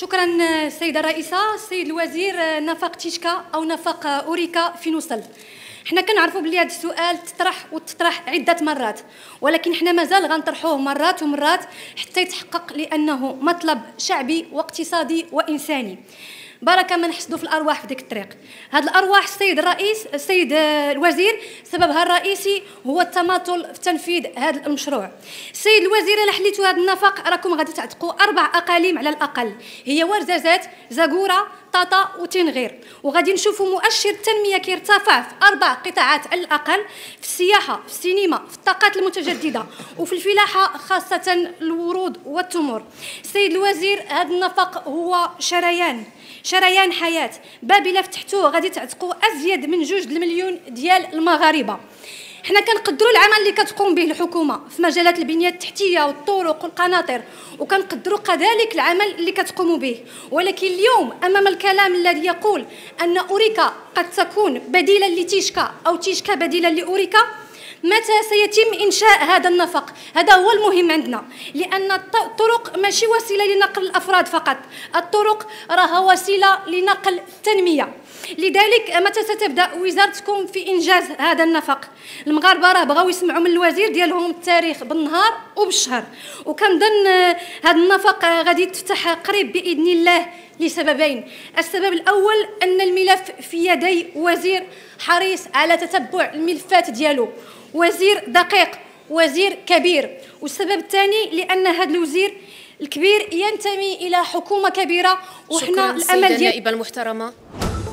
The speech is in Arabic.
شكرا السيده الرئيسه السيد الوزير نفق تيشكا او نفق اوريكا فين وصل حنا كنعرفوا بلي هذا السؤال تطرح وتطرح عده مرات ولكن حنا مازال غنطرحوه مرات ومرات حتى يتحقق لانه مطلب شعبي واقتصادي وانساني بركه ما نحسدوا في الارواح في ديك الطريق هاد الارواح السيد الرئيس السيد آه، الوزير سببها الرئيسي هو التماطل في تنفيذ هذا المشروع السيد الوزير الا حليتوا هذا النفق راكم غادي تعتقوا اربع اقاليم على الاقل هي ورزازات زاكوره بطاطا وتنغير وغادي نشوفوا مؤشر التنميه كيرتفع في اربع قطاعات على الاقل في السياحه في السينما في الطاقات المتجدده وفي الفلاحه خاصه الورود والتمور السيد الوزير هذا النفق هو شريان شريان حياه بابله فتحتوه غادي تعتقوا ازيد من جوج المليون ديال المغاربه حنا كنقدروا العمل اللي كتقوم به الحكومه في مجالات البنيه التحتيه والطرق والقناطر وكنقدروا كذلك العمل اللي كتقوموا به ولكن اليوم امام الكلام الذي يقول ان اوريكا قد تكون بديلا لتيشكا او تيشكا بديلا لاوريكا متى سيتم إنشاء هذا النفق هذا هو المهم عندنا لأن الطرق ماشي وسيلة لنقل الأفراد فقط الطرق راها وسيلة لنقل التنمية لذلك متى ستبدا وزارتكم في انجاز هذا النفق المغاربه راه بغاو يسمعوا من الوزير ديالهم التاريخ بالنهار وبالشهر وكنظن آه، هذا النفق آه، غادي تفتح قريب باذن الله لسببين السبب الأول أن الملف في يدي وزير حريص على تتبع الملفات ديالو وزير دقيق وزير كبير والسبب الثاني لأن هذا الوزير الكبير ينتمي إلى حكومة كبيرة وحنا الأمل ديال النائبة المحترمة